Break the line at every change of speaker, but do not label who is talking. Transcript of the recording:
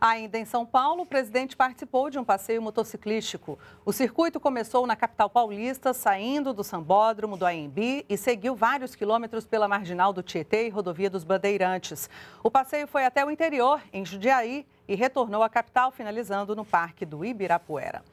Ainda em São Paulo, o presidente participou de um passeio motociclístico. O circuito começou na capital paulista, saindo do sambódromo do AMB e seguiu vários quilômetros pela marginal do Tietê e rodovia dos Bandeirantes. O passeio foi até o interior, em Jundiaí, e retornou à capital, finalizando no Parque do Ibirapuera.